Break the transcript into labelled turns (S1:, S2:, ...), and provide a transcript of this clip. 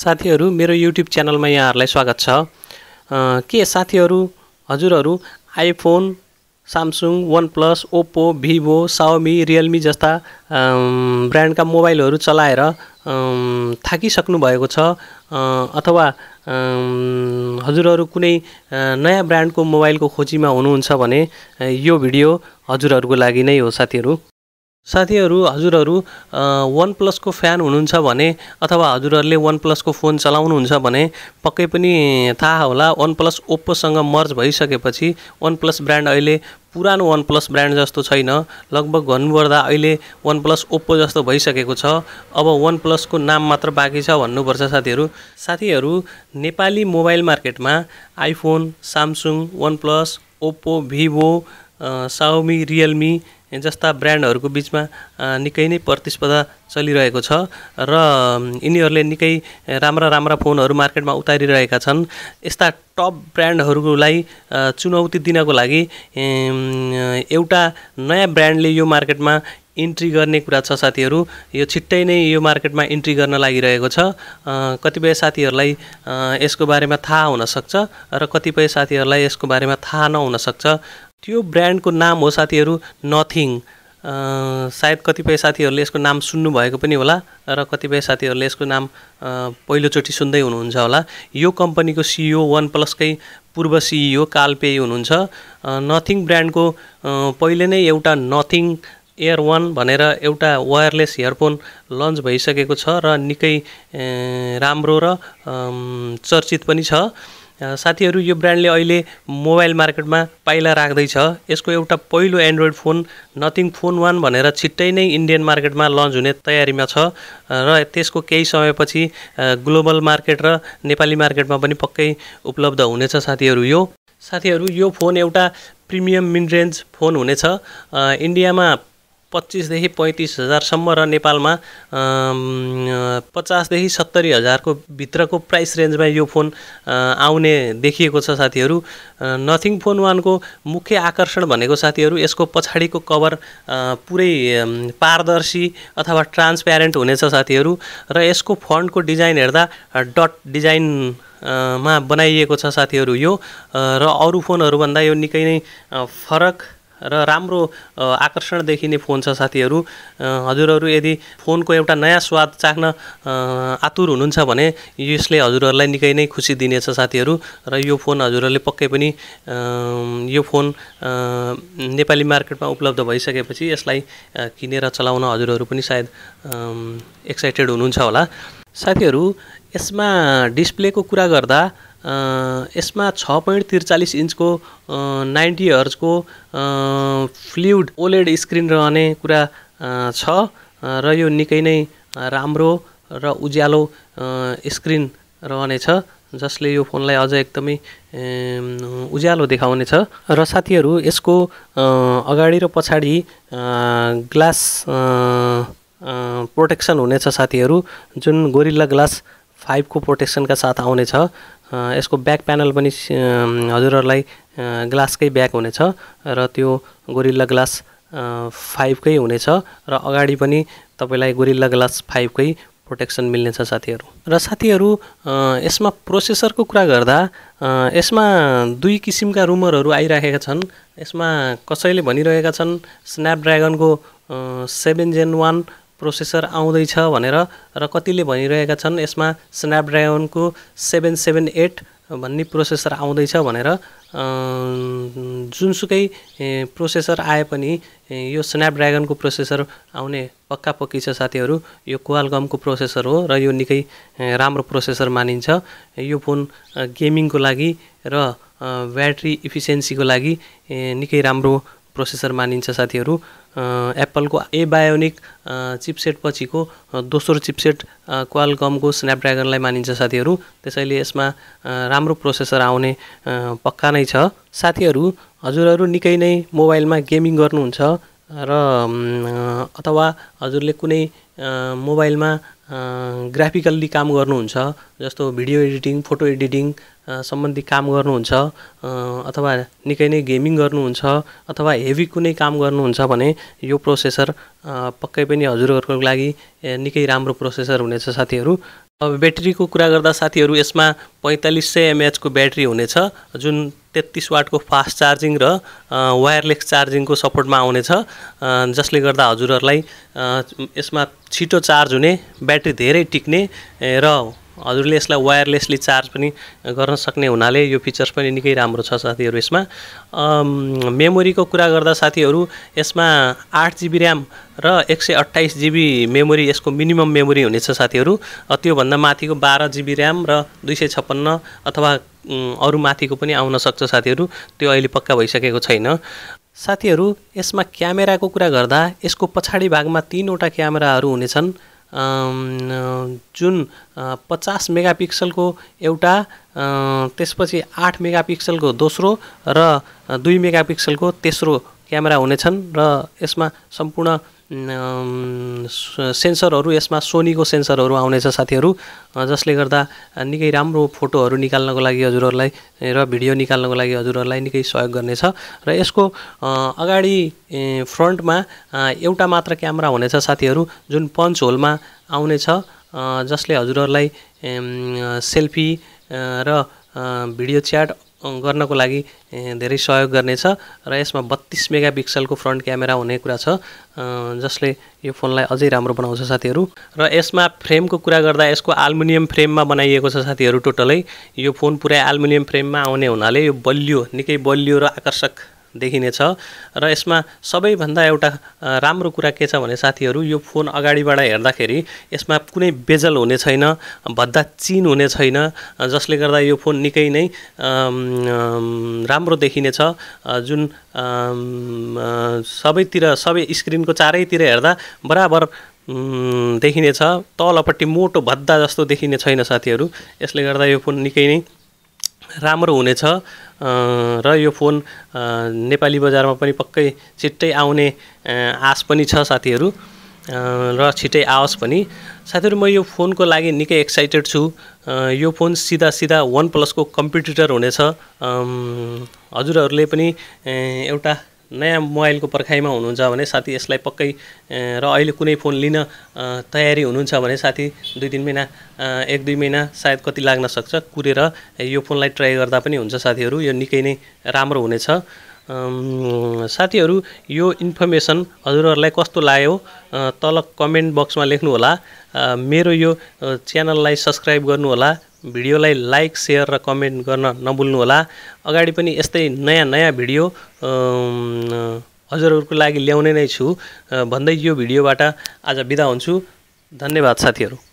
S1: साथीहरू मेरो युट्युब च्यानलमा यहाँहरूलाई स्वागत छ के साथीहरू हजुरहरू iPhone Samsung OnePlus Oppo Vivo Xiaomi Realme जस्ता ब्रान्डका मोबाइलहरू चलाएर थाकिसक्नु भएको छ अथवा हजुरहरू कुनै नयाँ ब्रान्डको मोबाइलको खोजीमा हुनुहुन्छ भने यो भिडियो हजुरहरूको लागि नै हो साथीहरू साथीहरू हजुरहरू वान प्लसको फ्यान हुनुहुन्छ भने अथवा हजुरहरूले वान प्लसको फोन चलाउनुहुन्छ भने पक्कै पनि थाहा होला वान प्लस ओप्पोसँग मर्ज भइसकेपछि वान प्लस ब्रान्ड अहिले पुरानो वान प्लस ब्रान्ड जस्तो छैन लगभग भन्नुपर्दा अहिले वान प्लस ओप्पो जस्तो भइसकेको छ अब वान प्लसको नाम मात्र बाँकी छ भन्नुपर्छ साथीहरू साथीहरू नेपाली मोबाइल मार्केटमा iPhone Samsung OnePlus Oppo Vivo Xiaomi Realme जस्ता ब्रान्डहरूको बिचमा निकै नै प्रतिस्पर्धा चलिरहेको छ र यिनीहरूले निकै राम्रा राम्रा फोनहरू मार्केटमा उतारिरहेका छन् यस्ता टप ब्रान्डहरूलाई चुनौती दिनको लागि एउटा नयाँ ब्रान्डले यो मार्केटमा इन्ट्री गर्ने कुरा छ साथीहरू यो छिट्टै नै यो मार्केटमा इन्ट्री गर्न लागिरहेको छ कतिपय साथीहरूलाई यसको बारेमा थाहा हुनसक्छ र कतिपय साथीहरूलाई यसको बारेमा थाहा नहुनसक्छ त्यो ब्रान्डको नाम हो साथीहरू नथिङ सायद कतिपय साथीहरूले यसको नाम सुन्नुभएको पनि होला र कतिपय साथीहरूले यसको नाम पहिलोचोटि सुन्दै हुनुहुन्छ होला यो कम्पनीको सिइओ वान प्लसकै पूर्व सिइओ कालपेय हुनुहुन्छ नथिङ ब्रान्डको पहिले नै एउटा नथिङ एयर वान भनेर एउटा वायरलेस हेयरफोन लन्च भइसकेको छ र निकै राम्रो र चर्चित पनि छ साथीहरू यो ब्रान्डले अहिले मोबाइल मार्केटमा पाइला राख्दैछ यसको एउटा पहिलो Android phone Nothing phone one भनेर छिट्टै नै इन्डियन मार्केटमा लन्च हुने तयारीमा छ र त्यसको केही समयपछि ग्लोबल मार्केट र नेपाली मार्केटमा पनि पक्कै उपलब्ध हुनेछ साथीहरू यो साथीहरू यो फोन एउटा प्रिमियम मिन रेन्ज फोन हुनेछ इन्डियामा पच्चिसदेखि पैँतिस हजारसम्म र नेपालमा पचासदेखि सत्तरी हजारको भित्रको प्राइस रेन्जमा यो फोन आउने देखिएको छ साथीहरू नथिङ फोन वानको मुख्य आकर्षण भनेको साथीहरू यसको पछाडिको कभर पुरै पारदर्शी अथवा ट्रान्सप्यारेन्ट हुनेछ साथीहरू र यसको फन्डको डिजाइन हेर्दा डट डिजाइन मा बनाइएको छ साथीहरू यो र अरू फोनहरूभन्दा यो निकै नै फरक र राम्रो आकर्षण देखिने फोन छ साथीहरू हजुरहरू यदि फोनको एउटा नयाँ स्वाद चाख्न आतुर हुनुहुन्छ भने यसले हजुरहरूलाई निकै नै खुसी दिनेछ साथीहरू र यो फोन हजुरहरूले पक्कै पनि यो फोन नेपाली मार्केटमा उपलब्ध भइसकेपछि यसलाई किनेर चलाउन हजुरहरू पनि सायद एक्साइटेड हुनुहुन्छ होला साथीहरू यसमा डिस्प्लेको कुरा गर्दा यसमा छ पोइन्ट त्रिचालिस इन्चको नाइन्टी हर्जको फ्लुड ओलेड स्क्रिन रहने कुरा छ र यो निकै नै राम्रो र उज्यालो स्क्रिन रहनेछ जसले यो फोनलाई अझ एकदमै उज्यालो देखाउनेछ र साथीहरू यसको अगाडि र पछाडि ग्लास प्रोटेक्सन हुनेछ साथीहरू जुन गोरिल्ला ग्लास फाइभको प्रोटेक्सनका साथ आउनेछ यसको ब्याक प्यानल पनि हजुरहरूलाई ग्लासकै ब्याक हुनेछ र त्यो गोरिल्ला ग्लास फाइभकै हुनेछ र अगाडि पनि तपाईँलाई गोरिल्ला ग्लास फाइभकै प्रोटेक्सन मिल्नेछ साथीहरू र साथीहरू यसमा प्रोसेसरको कुरा गर्दा यसमा दुई किसिमका रुमरहरू आइराखेका छन् यसमा कसैले भनिरहेका छन् स्न्यापड्रागनको सेभेन जेन वान प्रोसेसर आउँदैछ भनेर र कतिले भनिरहेका छन् यसमा स्न्यापड्रागनको सेभेन सेभेन एट भन्ने प्रोसेसर आउँदैछ भनेर जुनसुकै प्रोसेसर आए पनि यो स्न्यापड्रागनको प्रोसेसर आउने पक्का पक्की छ साथीहरू यो क्वालकमको प्रोसेसर हो र यो निकै राम्रो प्रोसेसर मानिन्छ यो फोन गेमिङको लागि र ब्याट्री इफिसियन्सीको लागि निकै राम्रो प्रोसेसर मानिन्छ साथीहरू एप्पलको ए बायोनिक चिपसेट पछिको दोस्रो चिपसेट क्वालकमको स्न्यापड्रागनलाई मानिन्छ साथीहरू त्यसैले यसमा राम्रो प्रोसेसर आउने पक्का नै छ साथीहरू हजुरहरू निकै नै मोबाइलमा गेमिङ गर्नुहुन्छ र अथवा हजुरले कुनै मोबाइलमा ग्राफिकल्ली काम गर्नुहुन्छ जस्तो भिडियो एडिटिङ फोटो एडिटिङ सम्बन्धी काम गर्नुहुन्छ अथवा निकै नै गेमिङ गर्नुहुन्छ अथवा हेभी कुनै काम गर्नुहुन्छ भने यो प्रोसेसर पक्कै पनि हजुरहरूको लागि निकै राम्रो प्रोसेसर हुनेछ साथीहरू अब ब्याट्रीको कुरा गर्दा साथीहरू यसमा पैँतालिस सय एमएचको ब्याट्री हुनेछ जुन तेत्तिस वाटको फास्ट चार्जिङ र वायरलेस चार्जिङको सपोर्टमा आउनेछ जसले गर्दा हजुरहरूलाई यसमा छिटो चार्ज हुने ब्याट्री धेरै टिक्ने र हजुरले यसलाई वायरलेसली चार्ज पनि गर्न सक्ने हुनाले यो फिचर्स पनि निकै राम्रो छ साथीहरू यसमा मेमोरीको कुरा गर्दा साथीहरू यसमा आठ जिबी ऱ्याम र एक सय अट्ठाइस जिबी मेमोरी यसको मिनिमम मेमोरी हुनेछ साथीहरू त्योभन्दा माथिको बाह्र जिबी ऱ्याम र दुई सय छप्पन्न अथवा अरू माथिको पनि आउन सक्छ साथीहरू त्यो अहिले पक्का भइसकेको छैन साथीहरू यसमा क्यामेराको कुरा गर्दा यसको पछाडि भागमा तिनवटा क्यामेराहरू हुनेछन् जुन पचास मेगा एउटा त्यसपछि आठ मेगा दोस्रो र दुई मेगा तेस्रो क्यामेरा हुनेछन् र यसमा सम्पूर्ण सेन्सरहरू यसमा सोनीको सेन्सरहरू आउनेछ साथीहरू जसले गर्दा निकै राम्रो फोटोहरू निकाल्नको लागि हजुरहरूलाई र भिडियो निकाल्नको लागि हजुरहरूलाई निकै सहयोग गर्नेछ र यसको अगाडि फ्रन्टमा एउटा मात्र क्यामेरा हुनेछ साथीहरू जुन पन्च होलमा आउनेछ जसले हजुरहरूलाई सेल्फी र भिडियो च्याट गर्नको लागि धेरै सहयोग गर्नेछ र यसमा बत्तिस मेगा पिक्सलको फ्रन्ट क्यामेरा हुने कुरा छ जसले यो फोनलाई अझै राम्रो बनाउँछ साथीहरू र यसमा फ्रेमको कुरा गर्दा यसको आल्मुनियम फ्रेममा बनाइएको छ साथीहरू टोटलै यो फोन पुरै आल्मुनियम फ्रेममा आउने हुनाले यो बलियो निकै बलियो र आकर्षक देखिनेछ र यसमा सबैभन्दा एउटा राम्रो कुरा के छ भने साथीहरू यो फोन अगाडिबाट हेर्दाखेरि यसमा कुनै बेजल हुने छैन भद्दा चिन हुने छैन जसले गर्दा यो फोन निकै नै राम्रो देखिनेछ जुन सबैतिर सबै स्क्रिनको चारैतिर हेर्दा बराबर देखिनेछ तलपट्टि मोटो भद्दा जस्तो देखिने छैन साथीहरू यसले गर्दा यो फोन निकै नै राम्रो हुनेछ र यो फोन नेपाली बजारमा पनि पक्कै छिट्टै आउने आस पनि छ साथीहरू र छिट्टै आओस् पनि साथीहरू म यो फोनको लागि निकै एक्साइटेड छु यो फोन सिधा सिधा वान प्लसको कम्पिटिटर हुनेछ हजुरहरूले पनि एउटा नयाँ मोबाइलको पर्खाइमा हुनुहुन्छ भने साथी यसलाई पक्कै र अहिले कुनै फोन लिन तयारी हुनुहुन्छ भने साथी दुई तिन महिना एक दुई महिना सायद कति लाग्न सक्छ कुरेर यो फोनलाई ट्राई गर्दा पनि हुन्छ साथीहरू यो निकै नै राम्रो हुनेछ साथीहरू यो इन्फर्मेसन हजुरहरूलाई कस्तो लाग्यो तल कमेन्ट बक्समा लेख्नुहोला मेरो यो च्यानललाई सब्सक्राइब गर्नुहोला भिडियोलाई लाइक सेयर र कमेन्ट गर्न नभुल्नुहोला अगाडि पनि यस्तै नयाँ नयाँ भिडियो हजुरहरूको लागि ल्याउने नै छु भन्दै यो भिडियोबाट आज बिदा हुन्छु धन्यवाद साथीहरू